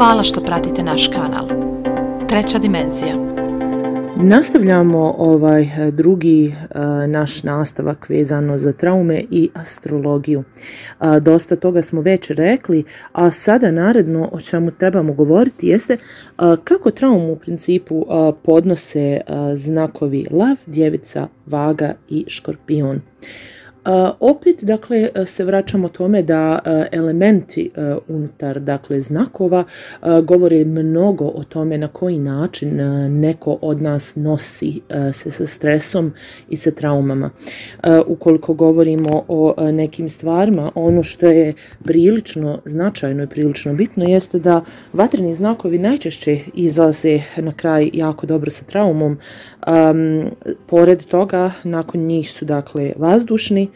Hvala što pratite naš kanal. Treća dimenzija. Nastavljamo ovaj e, drugi e, naš nastavak vezano za traume i astrologiju. E, dosta toga smo već rekli, a sada naredno o čemu trebamo govoriti jeste kako traumu u principu podnose znakovi lav, djevica, vaga i škorpion. Opet dakle se vraćamo tome da elementi unutar dakle znakova govore mnogo o tome na koji način neko od nas nosi se sa stresom i sa traumama. Ukoliko govorimo o nekim stvarima, ono što je prilično značajno i prilično bitno jeste da vatreni znakovi najčešće izlaze na kraj jako dobro sa traumom. pored toga nakon njih su dakle vazdušni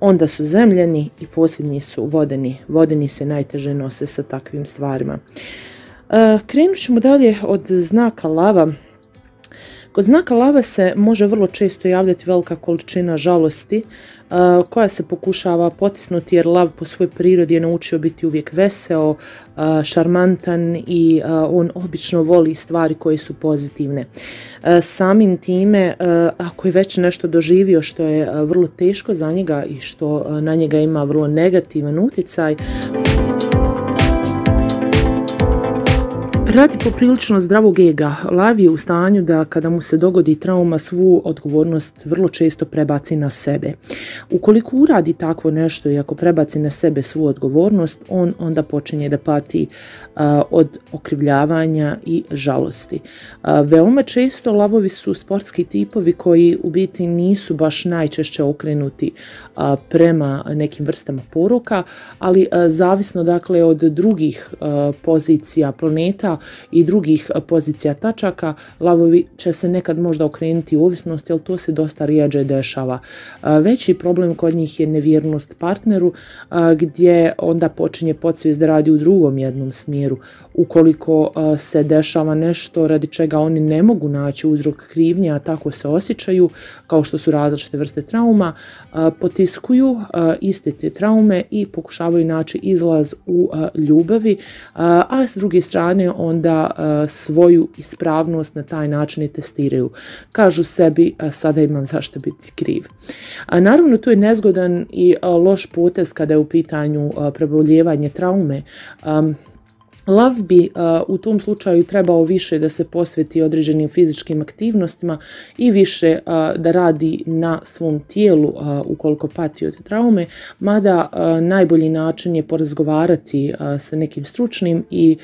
onda su zemljani i posljednji su vodeni. Vodeni se najteže nose sa takvim stvarima. E, krenut ćemo dalje od znaka lava Kod znaka lave se može vrlo često javljati velika količina žalosti e, koja se pokušava potisnuti jer lav po svojoj prirodi je naučio biti uvijek veseo, e, šarmantan i e, on obično voli stvari koje su pozitivne. Samim time, ako je već nešto doživio što je vrlo teško za njega i što na njega ima vrlo negativan utjecaj, Radi poprilično zdravog ega, Lav je u stanju da kada mu se dogodi trauma svu odgovornost vrlo često prebaci na sebe. Ukoliko uradi takvo nešto i ako prebaci na sebe svu odgovornost, on onda počinje da pati od okrivljavanja i žalosti. veoma često lavovi su sportski tipovi koji u biti nisu baš najčešće okrenuti prema nekim vrstama poruka, ali zavisno dakle od drugih pozicija planeta i drugih e, pozicija tačaka, lavovi će se nekad možda okrenuti u ovisnost, jer to se dosta rijeđe dešava. E, veći problem kod njih je nevjernost partneru, e, gdje onda počinje podsvijest da radi u drugom jednom smjeru. Ukoliko se dešava nešto radi čega oni ne mogu naći uzrok krivnje, a tako se osjećaju, kao što su različite vrste trauma, potiskuju iste te traume i pokušavaju naći izlaz u ljubavi, a s druge strane onda e, svoju ispravnost na taj način i testiraju. Kažu sebi e, sada imam zašto biti kriv. naravno tu je nezgodan i e, loš potez kada je u pitanju preboljevanje traume. Lav bi eh, u tom slučaju trebao više da se posveti određenim fizičkim aktivnostima i više eh, da radi na svom tijelu eh, ukoliko pati od traume, mada najbolji način je porazgovarati sa nekim stručnim i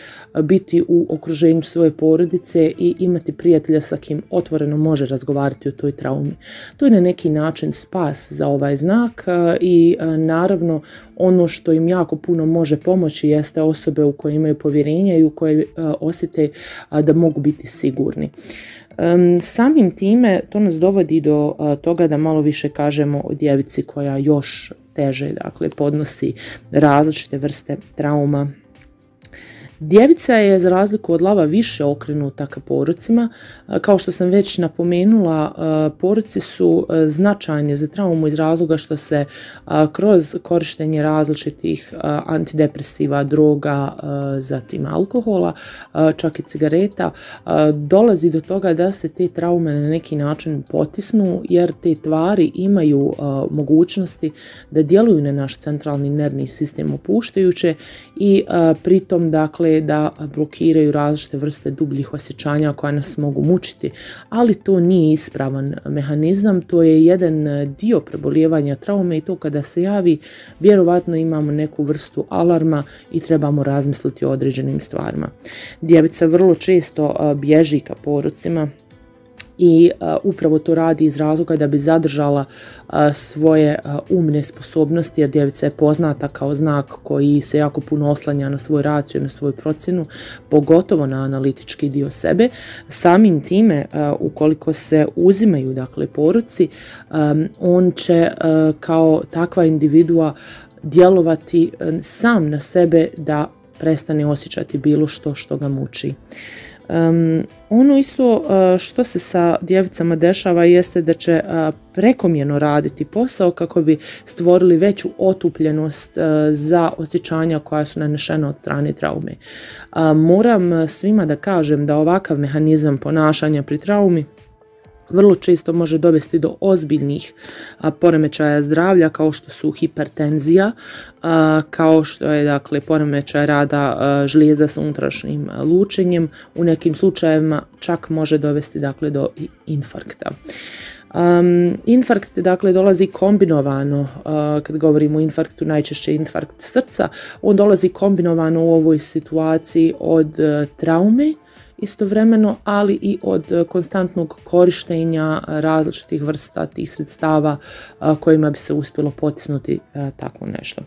biti u okruženju svoje porodice i imati prijatelja sa kim otvoreno može razgovarati o toj traumi. To je na neki način spas za ovaj znak i naravno ono što im jako puno može pomoći jeste osobe u koje imaju povjerenja i u koje e, osjete da mogu biti sigurni. Samim time to nas dovodi do e, toga da malo više kažemo o djevici koja još teže dakle, podnosi različite vrste trauma Djevica je za razliku od lava više okrenuta ka porucima. E, kao što sam već napomenula, e, poruci su e, značajni za traumu iz razloga što se kroz korištenje različitih antidepresiva, droga, zatim alkohola, čak i cigareta, dolazi do toga da se te traume na neki način potisnu jer te tvari imaju mogućnosti da djeluju na naš centralni nervni sistem opuštajuće i pritom dakle Dakle, da blokiraju različite vrste dubljih osjećanja koja nas mogu mučiti, ali to nije ispravan mehanizam, to je jedan dio prebolijevanja traume i to kada se javi vjerovatno imamo neku vrstu alarma i trebamo razmisliti o određenim stvarima. Djevica vrlo često bježi ka porucima i e, upravo to radi iz razloga da bi zadržala e, svoje e, umne sposobnosti, jer djevica je poznata kao znak koji se jako puno oslanja na svoju raciju, na svoju procjenu, pogotovo na analitički dio sebe. Samim time, ukoliko se uzimaju dakle, poruci, on će kao takva individua djelovati sam na sebe da prestane osjećati bilo što što ga muči ono isto e, što se sa djevicama dešava jeste da će prekomjeno prekomjerno raditi posao kako bi stvorili veću otupljenost e, za osjećanja koja su nanešena od strane traume. Moram e, svima da kažem da ovakav mehanizam ponašanja pri traumi vrlo često može dovesti do ozbiljnih poremećaja zdravlja kao što su hipertenzija, kao što je dakle poremećaj rada žlijezda sa unutrašnjim lučenjem, u nekim slučajevima čak može dovesti dakle do infarkta. Um, infarkt dakle dolazi kombinovano, kad govorimo o infarktu, najčešće infarkt srca, on dolazi kombinovano u ovoj situaciji od e, traume istovremeno, ali i od e, konstantnog korištenja različitih vrsta tih sredstava e, kojima bi se uspjelo potisnuti e, tako nešto.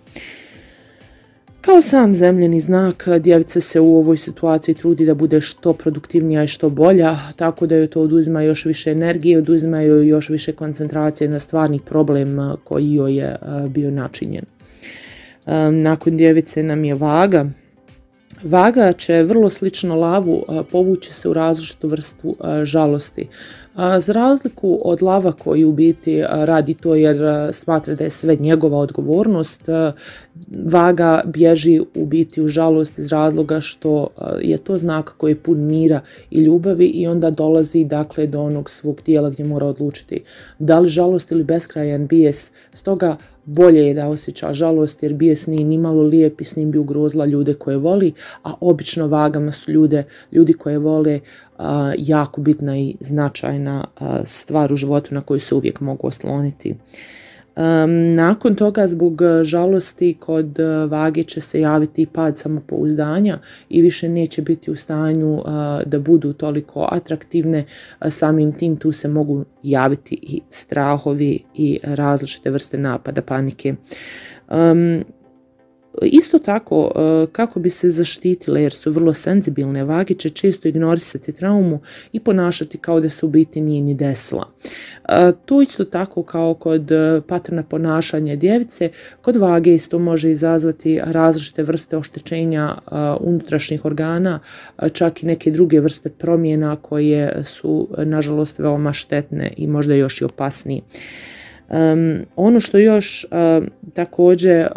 Kao sam zemljeni znak, djevica se u ovoj situaciji trudi da bude što produktivnija i što bolja, tako da joj to oduzima još više energije, oduzima joj još više koncentracije na stvarni problem koji joj je bio načinjen. Nakon djevice nam je vaga, Vaga će vrlo slično lavu e, povući se u različitu vrstu e, žalosti. E, za razliku od lava koji u biti radi to jer smatra da je sve njegova odgovornost, vaga bježi u biti u žalost iz razloga što je to znak koji je pun mira i ljubavi i onda dolazi dakle do onog svog tijela gdje mora odlučiti da li žalost ili beskrajan bijes. Stoga bolje je da osjeća žalost jer s njim imalo lijep i s njim bi ugrozila ljude koje voli, a obično vagama su ljude, ljudi koje vole jako bitna i značajna stvar u životu na koju se uvijek mogu osloniti. Nakon toga zbog e, žalosti kod e, vage će se javiti i pad samopouzdanja i više neće biti u stanju e, da budu toliko atraktivne, samim tim tu se mogu javiti i strahovi i različite vrste napada panike. Isto tako, e, kako bi se zaštitile jer su vrlo senzibilne, vagi će često ignorisati traumu i ponašati kao da se u biti nije ni desila. E, to isto tako kao kod e, patrna ponašanja djevice, kod vage isto može izazvati različite vrste oštećenja unutrašnjih organa, čak i neke druge vrste promjena koje su nažalost veoma štetne i možda još i opasnije. ono što još također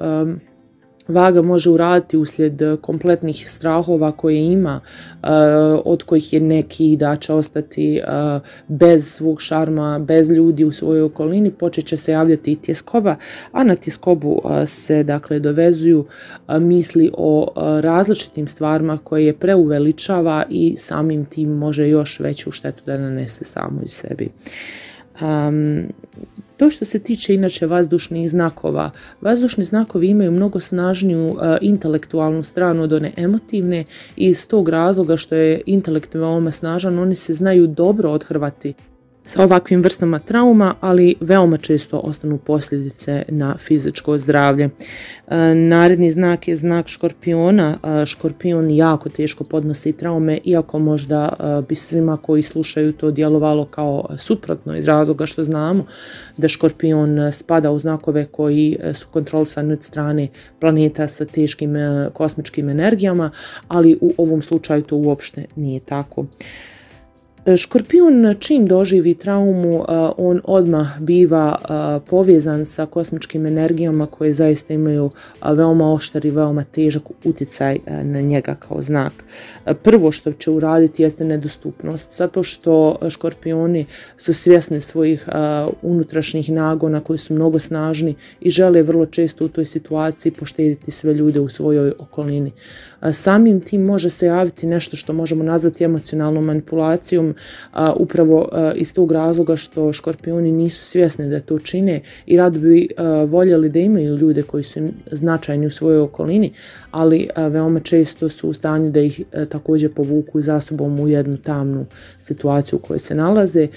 vaga može uraditi uslijed e, kompletnih strahova koje ima, e, od kojih je neki da će ostati e, bez svog šarma, bez ljudi u svojoj okolini, počet će se javljati i tjeskoba, a na tjeskobu se dakle dovezuju misli o različitim stvarima koje je preuveličava i samim tim može još veću štetu da nanese iz sebi. To što se tiče inače vazdušnih znakova, vazdušni znakovi imaju mnogo snažniju e, intelektualnu stranu od one emotivne i iz tog razloga što je intelekt veoma snažan, oni se znaju dobro odhrvati sa ovakvim vrstama trauma, ali veoma često ostanu posljedice na fizičko zdravlje. E, naredni znak je znak škorpiona. E, škorpion jako teško podnosi traume, iako možda e, bi svima koji slušaju to djelovalo kao suprotno iz razloga što znamo da škorpion spada u znakove koji su kontrolisani od strane planeta sa teškim kosmičkim energijama, ali u ovom slučaju to uopšte nije tako. E, škorpion čim doživi traumu, e, on odmah biva e, povezan sa kosmičkim energijama koje zaista imaju veoma oštar i veoma težak utjecaj na njega kao znak. Prvo što će uraditi jeste nedostupnost, zato što škorpioni su svjesni svojih unutrašnjih nagona koji su mnogo snažni i žele vrlo često u toj situaciji poštediti sve ljude u svojoj okolini samim tim može se javiti nešto što možemo nazvati emocionalnom manipulacijom upravo iz tog razloga što škorpioni nisu svjesni da to čine i rado bi voljeli da imaju ljude koji su značajni u svojoj okolini, ali veoma često su u stanju da ih također povuku za sobom u jednu tamnu situaciju u kojoj se nalaze.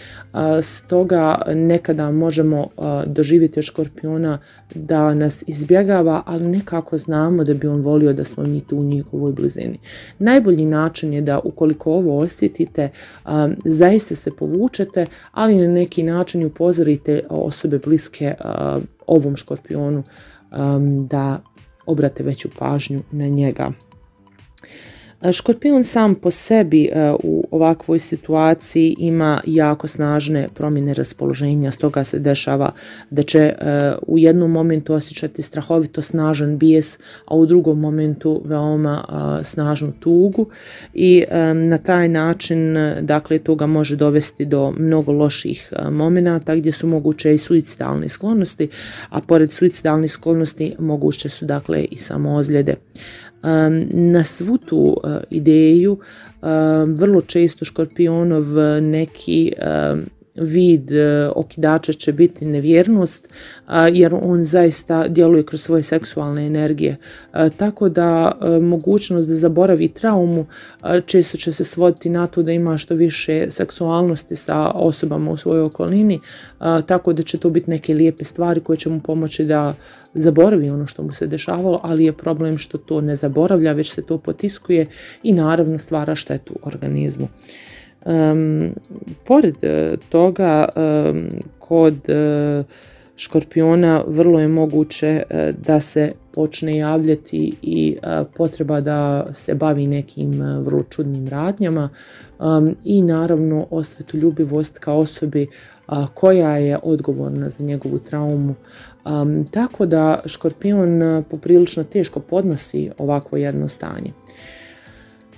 Stoga nekada možemo doživjeti od škorpiona da nas izbjegava, ali nekako znamo da bi on volio da smo mi tu u njihovoj blizini. Najbolji način je da ukoliko ovo osjetite, um, zaista se povučete, ali na neki način upozorite osobe bliske um, ovom škorpionu um, da obrate veću pažnju na njega. Škorpion sam po sebi e, u ovakvoj situaciji ima jako snažne promjene raspoloženja, stoga se dešava da će e, u jednom momentu osjećati strahovito snažan bijes, a u drugom momentu veoma e, snažnu tugu i na taj način dakle to ga može dovesti do mnogo loših momenata gdje su moguće i suicidalne sklonosti, a pored suicidalne sklonosti moguće su dakle i samozljede na svu tu eh, ideju vrlo često škorpionov eh, neki vid e, okidača će biti nevjernost jer on zaista djeluje kroz svoje seksualne energije. E, tako da e, mogućnost da zaboravi traumu često će se svoditi na to da ima što više seksualnosti sa osobama u svojoj okolini, tako da će to biti neke lijepe stvari koje će mu pomoći da zaboravi ono što mu se dešavalo, ali je problem što to ne zaboravlja, već se to potiskuje i naravno stvara štetu organizmu. Pored e, toga, kod e, škorpiona vrlo je moguće e, da se počne javljati i potreba da se bavi nekim vrlo čudnim radnjama i naravno osvetoljubivost kao osobi koja je odgovorna za njegovu traumu. Tako da škorpion poprilično teško podnosi ovako jedno stanje.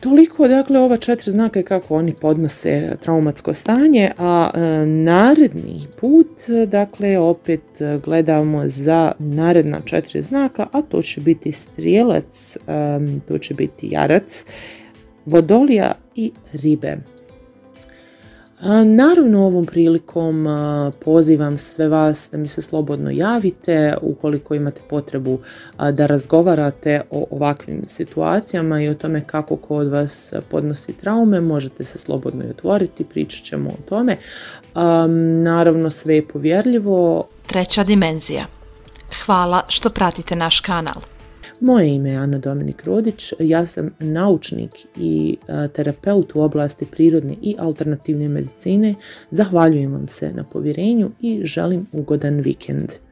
Toliko, dakle, ova četiri znaka kako oni podnose traumatsko stanje, a e, naredni put, dakle, opet gledamo za naredna četiri znaka, a to će biti strijelac, e, to će biti jarac, vodolija i ribe. Naravno ovom prilikom pozivam sve vas da mi se slobodno javite ukoliko imate potrebu da razgovarate o ovakvim situacijama i o tome kako ko od vas podnosi traume, možete se slobodno i otvoriti, pričat ćemo o tome. Naravno sve je povjerljivo. Treća dimenzija. Hvala što pratite naš kanal. Moje ime je Ana Dominik Rodić, ja sam naučnik i e, terapeut u oblasti prirodne i alternativne medicine. Zahvaljujem vam se na povjerenju i želim ugodan vikend.